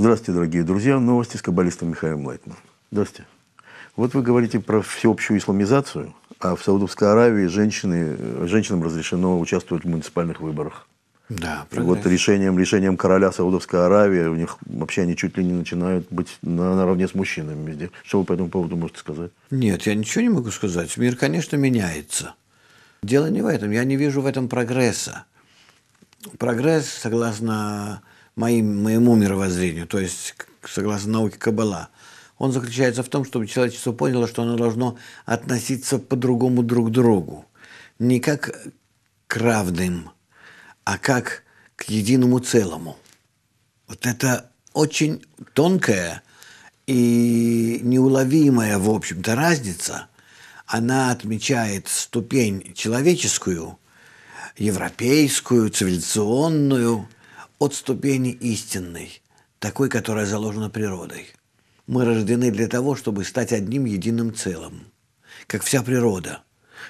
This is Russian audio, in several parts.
Здравствуйте, дорогие друзья. Новости с каббалистом Михаилом Лайтманом. Здравствуйте. Вот вы говорите про всеобщую исламизацию, а в Саудовской Аравии женщины, женщинам разрешено участвовать в муниципальных выборах. Да, прогресс. Вот решением, решением короля Саудовской Аравии у них вообще они чуть ли не начинают быть на, наравне с мужчинами везде. Что вы по этому поводу можете сказать? Нет, я ничего не могу сказать. Мир, конечно, меняется. Дело не в этом. Я не вижу в этом прогресса. Прогресс, согласно моим, моему мировоззрению, то есть согласно науке Каббала. Он заключается в том, чтобы человечество поняло, что оно должно относиться по-другому друг к другу. Не как к равным, а как к единому целому. Вот это очень тонкая и неуловимая, в общем-то, разница. Она отмечает ступень человеческую, европейскую, цивилизационную – от ступени истинной, такой, которая заложена природой. Мы рождены для того, чтобы стать одним единым целым, как вся природа,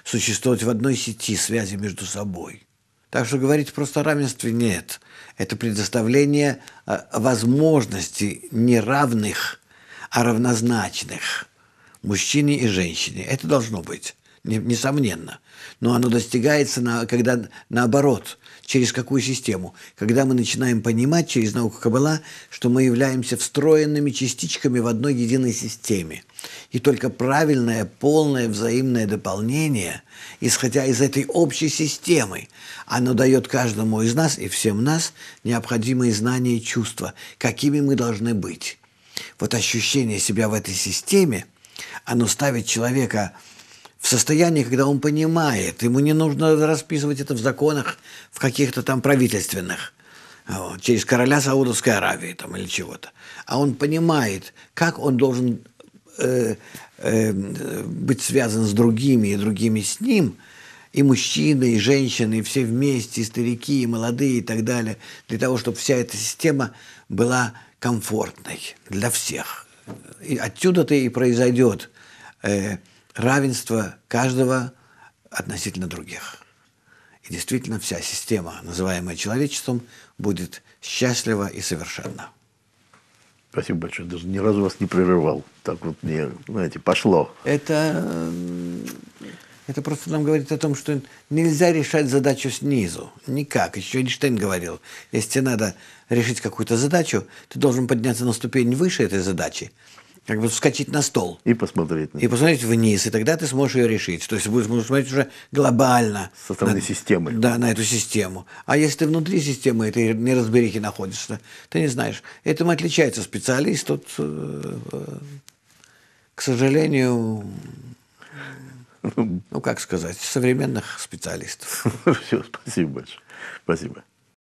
существовать в одной сети связи между собой. Так что говорить просто о равенстве нет. Это предоставление а, возможностей равных, а равнозначных мужчине и женщине. Это должно быть несомненно. Но оно достигается, на, когда наоборот, через какую систему? Когда мы начинаем понимать через науку Каббала, что мы являемся встроенными частичками в одной единой системе. И только правильное, полное взаимное дополнение, исходя из этой общей системы, оно дает каждому из нас и всем нас необходимые знания и чувства, какими мы должны быть. Вот ощущение себя в этой системе, оно ставит человека состоянии, когда он понимает, ему не нужно расписывать это в законах, в каких-то там правительственных, а, вот, через короля Саудовской Аравии там, или чего-то. А он понимает, как он должен э, э, быть связан с другими и другими с ним, и мужчины, и женщины, и все вместе, и старики, и молодые, и так далее, для того, чтобы вся эта система была комфортной для всех. И отсюда-то и произойдет э, равенство каждого относительно других. И действительно вся система, называемая человечеством, будет счастлива и совершенна. Спасибо большое. Даже ни разу вас не прерывал. Так вот мне, знаете, пошло. Это, это просто нам говорит о том, что нельзя решать задачу снизу. Никак. Еще Эйнштейн говорил, если тебе надо решить какую-то задачу, ты должен подняться на ступень выше этой задачи как бы вскочить на стол. И посмотреть. На и посмотреть вниз, и тогда ты сможешь ее решить. То есть будешь смотреть уже глобально. Со стороны на, системы. Да, на эту систему. А если ты внутри системы, этой ты не разберихи находишься, ты не знаешь. Этим отличается специалист. Тут, э, э, к сожалению, ну, как сказать, современных специалистов. Все, спасибо большое. Спасибо.